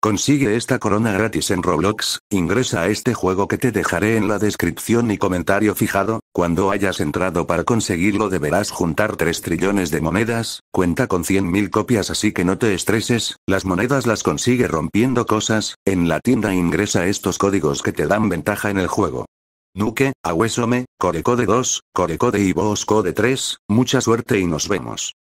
Consigue esta corona gratis en Roblox, ingresa a este juego que te dejaré en la descripción y comentario fijado, cuando hayas entrado para conseguirlo deberás juntar 3 trillones de monedas, cuenta con 100.000 copias así que no te estreses, las monedas las consigue rompiendo cosas, en la tienda ingresa estos códigos que te dan ventaja en el juego. Nuke, Awesome, Corecode 2, Corecode y Bosco de 3, mucha suerte y nos vemos.